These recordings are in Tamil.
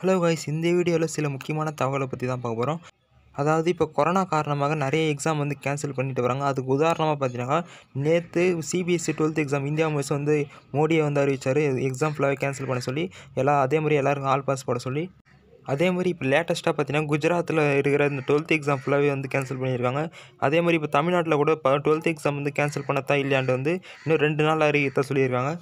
ஹலோ காய்ஸ் இந்த வீடியோவில் சில முக்கியமான தகவலை பற்றி தான் பார்க்க போகிறோம் அதாவது இப்போ கொரோனா காரணமாக நிறைய எக்ஸாம் வந்து கேன்சல் பண்ணிட்டு வராங்க அதுக்கு உதாரணமாக பார்த்தீங்கன்னா நேற்று CBSE twelfth exam India e மூஸ் வந்து மோடியை வந்து அறிவித்தார் எக்ஸாம் ஃபுல்லாகவே கேன்சல் பண்ண சொல்லி எல்லாம் அதே மாதிரி எல்லாருக்கும் ஆல் பாஸ் போட சொல்லி அதே மாதிரி இப்போ லேட்டஸ்ட்டாக பார்த்தீங்கன்னா குஜராத்தில் இருக்கிற இந்த டுவெல்த் எக்ஸாம் ஃபுல்லாகவே வந்து கேன்சல் பண்ணியிருக்காங்க அதே மாதிரி இப்போ தமிழ்நாட்டில் கூட இப்போ டுவெல்த் எக்ஸாம் வந்து கேன்சல் பண்ணத்தான் இல்லையாண்டு வந்து இன்னும் ரெண்டு நாள் அறிவித்தான் சொல்லியிருக்காங்க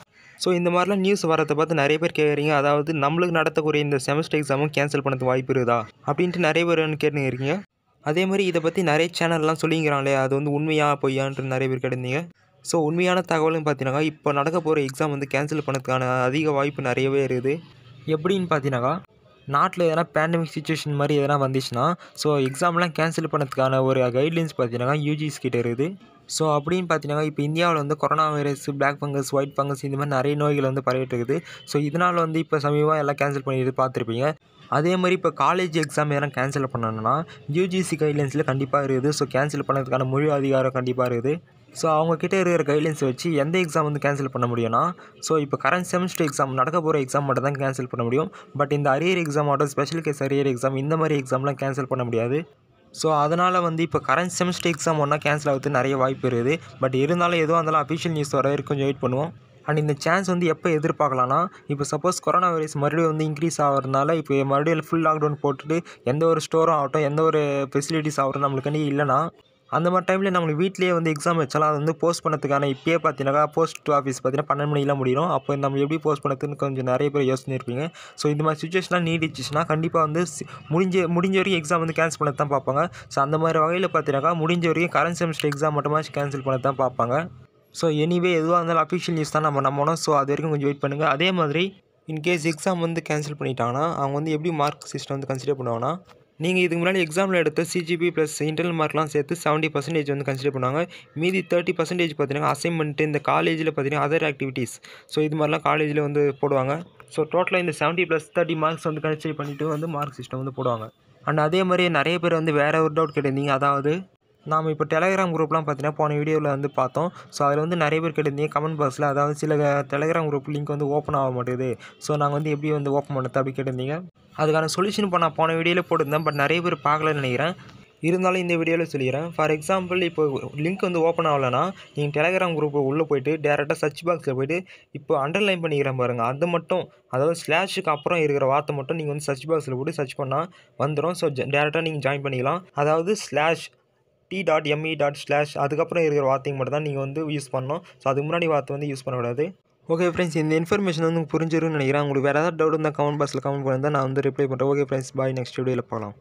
ஸோ இந்த மாதிரிலாம் நியூஸ் வரதை பார்த்து நிறைய பேர் கேட்குறீங்க அதாவது நம்மளுக்கு நடத்தக்கூடிய இந்த செமஸ்டர் எக்ஸாமும் கேன்சல் பண்ணது வாய்ப்பு இருக்குதா அப்படின்ட்டு நிறைய பேர் கேட்டுங்க இருக்கீங்க அதே மாதிரி இதை பற்றி நிறைய சேனல்லாம் சொல்லிங்கிறாங்களே அது வந்து உண்மையாக பொய்யான்ட்டு நிறைய பேர் கேட்டிருந்தீங்க ஸோ உண்மையான தகவலும் பார்த்தீங்கன்னா இப்போ நடக்க போகிற எக்ஸாம் வந்து கேன்சல் பண்ணதுக்கான அதிக வாய்ப்பு நிறையவே இருக்குது எப்படின்னு பார்த்தீங்கன்னாக்கா நாட்டில் எதனா பேண்டமிக் சுச்சுவேஷன் மாதிரி எதனா வந்துச்சுன்னா ஸோ எக்ஸாம்லாம் கேன்சல் பண்ணதுக்கான ஒரு கைட்லைன்ஸ் பார்த்தீங்கன்னா யூஜிஸ் கிட்டே இருக்குது ஸோ அப்படின்னு பார்த்தீங்கன்னா இப்போ இந்தியாவில் வந்து corona virus black fungus white fungus இந்த மாதிரி நிறைய நோய்கள் வந்து பரவிட்டு இருக்குது ஸோ இதனால் வந்து இப்போ சமீபமாக எல்லாம் கேன்சல் பண்ணிட்டு பார்த்துருப்பீங்க அதே மாதிரி இப்போ காலேஜ் எக்ஸாம் எதனால் கேன்சல் பண்ணணும்னா யூஜிசி கைட்லைன்ஸில் கண்டிப்பாக இருக்குது ஸோ கேன்சல் பண்ணுறதுக்கான முழு அதிகாரம் கண்டிப்பாக இருக்குது ஸோ அவங்கக்கிட்ட இருக்கிற கைட்லைன்ஸ் வச்சு எந்த எக்ஸாம் வந்து கேன்சல் பண்ண முடியும்னா ஸோ இப்போ கரண்ட் செமஸ்டர் எக்ஸாம் நடக்க போகிற எக்ஸாம் மட்டும் தான் கேன்சல் பண்ண முடியும் பட் இந்த arrear exam auto special case arrear exam இந்த மாதிரி எக்ஸாம்லாம் கேன்சல் பண்ண முடியாது ஸோ அதனால் வந்து இப்போ கரண்ட் செமஸ்டர் எக்ஸாம் ஒன்றா கேன்சல் ஆகுது நிறைய வாய்ப்பு இருக்குது பட் இருந்தாலும் எதுவும் இருந்தாலும் அஃபிஷியல் நியூஸ் வர வரைக்கும் வெயிட் பண்ணுவோம் அண்ட் இந்த சான்ஸ் வந்து எப்போ எதிர்பார்க்கலாம்னா இப்போ சப்போஸ் கொரோனா வைரஸ் மறுபடியும் வந்து இன்க்ரீஸ் ஆகிறதுனால இப்போ மறுபடியும் ஃபுல் லாக்டவுன் போட்டுட்டு எந்த ஒரு ஸ்டோரும் ஆகட்டும் எந்த ஒரு ஃபெசிலிட்டிஸ் ஆகட்டும் நம்மளுக்கு இல்லைனா அந்த மாதிரி டைமில் நம்மளுக்கு வீட்லேயே வந்து எக்ஸாம் வச்சாலும் அதை வந்து போஸ்ட் பண்ணதுக்கான இப்போயே பார்த்தீங்கன்னா போஸ்ட் ஆஃபீஸ் பார்த்தீங்கன்னா பன்னெண்டு மணிலாம் முடியும் அப்போ நம்ம எப்படி போஸ்ட் பண்ணதுன்னு கொஞ்சம் நிறைய பேர் யோசனை இருப்பீங்க ஸோ இந்த மாதிரி சுச்சுவேஷனாக நீடிச்சுன்னா கண்டிப்பாக வந்து முடிஞ்ச முடிஞ்ச வரைக்கும் எக்ஸாம் வந்து கேன்சல் பண்ண தான் பார்ப்பாங்க ஸோ அந்த மாதிரி வகையில் பார்த்தீங்கன்னா முடிஞ்ச வரைக்கும் கரண்ட் செமஸ்டர் எக்ஸாம் மட்டுமாச்சு கேன்சல் பண்ண தான் பார்ப்பாங்க ஸோ எனிவே எதுவாக இருந்தாலும் அஃபிஷியல் நியூஸ் தான் நம்ம நம்பணும் ஸோ அது வரைக்கும் கொஞ்சம் வெயிட் பண்ணுங்கள் அதே மாதிரி இன்கேஸ் எக்ஸாம் வந்து கேன்சல் பண்ணிட்டாங்கன்னா அவங்க வந்து எப்படி மார்க் சிஸ்டம் வந்து கன்சிடர் பண்ணுவாங்கன்னா நீங்கள் இதுக்கு முன்னாடி எக்ஸாமில் எடுத்த சிஜிபி ப்ளஸ் இன்டர்னல் மார்க்லாம் சேர்த்து செவன்ட்டி பர்சன்டேஜ் வந்து கன்சிடர் பண்ணுவாங்க மீதி தேர்ட்டி பர்சன்டேஜ் பார்த்தீங்கன்னா அசைன்மெண்ட் இந்த காலேஜில் பார்த்தீங்கன்னா அதர் ஆக்டிவிட்டீஸ் ஸோ இது மாதிரிலாம் காலேஜில் வந்து போடுவாங்க ஸோ டோட்டலாக இந்த செவன்ட்டி ப்ளஸ் தேர்ட்டி மார்க்ஸ் வந்து கன்சிடர் பண்ணிவிட்டு வந்து மார்க் சிஸ்டம் வந்து போடுவாங்க அண்ட் அதே மாதிரி நிறைய பேர் வந்து வேறு ஒரு டவுட் கேட்டிருந்தீங்க அதாவது நாம் இப்போ டெலகிராம் குரூப்லாம் பார்த்தீங்கன்னா போன வீடியோவில் வந்து பார்த்தோம் ஸோ அதில் வந்து நிறைய பேர் கேட்டிருந்தீங்க கமெண்ட் பாக்ஸில் அதாவது சில டெலகிராம் குரூப் லிங்க் வந்து ஓப்பன் ஆக மாட்டேங்குது ஸோ நாங்கள் வந்து எப்படி வந்து ஓப்பன் பண்ணுறது அப்படி கேட்டிருந்தீங்க அதுக்கான சொல்யூஷன் இப்போ நான் போன வீடியோவில் போட்டிருந்தேன் பட் நிறைய பேர் பார்க்கலன்னு நினைக்கிறேன் இருந்தாலும் இந்த வீடியோவில் சொல்லிக்கிறேன் ஃபார் எக்ஸாம்பிள் இப்போ லிங்க் வந்து ஓப்பன் ஆகலைன்னா நீங்கள் டெலகிராம் குரூப்பு உள்ளே போய்ட்டு டேரெக்டாக சர்ச் பாக்ஸில் போய்ட்டு இப்போ அண்டர்லைன் பண்ணிக்கிறேன் பாருங்கள் அது மட்டும் அதாவது ஸ்லாஷுக்கு அப்புறம் இருக்கிற வார்த்தை மட்டும் நீங்கள் வந்து சர்ச் பாக்ஸில் போட்டு சர்ச் பண்ணால் வந்துடும் ஸோ டேரெக்டாக நீங்கள் ஜாயின் பண்ணிக்கலாம் அதாவது slash T dot M E dot slash அதுக்கப்புறம் இருக்கிற வார்த்தை மட்டும் தான் நீங்கள் வந்து யூஸ் பண்ணணும் ஸோ அதுக்கு முன்னாடி வார்த்தை வந்து யூஸ் பண்ணக்கூடாது ஓகே ஃப்ரெண்ட்ஸ் இந்த இன்ஃபர்மேஷன் வந்து புரிஞ்சிருன்னு நினைக்கிறேன் உங்களுக்கு வேறு ஏதாவது டவுட் இருந்தால் கமெண்ட் பாக்ஸில் கமெண்ட் பண்ணுங்கள் நான் வந்து ரிப்ளை பண்ணுறேன் ஓகே ஃப்ரெண்ட்ஸ் பாய் நெக்ஸ்ட் வீடியோவில் போகலாம்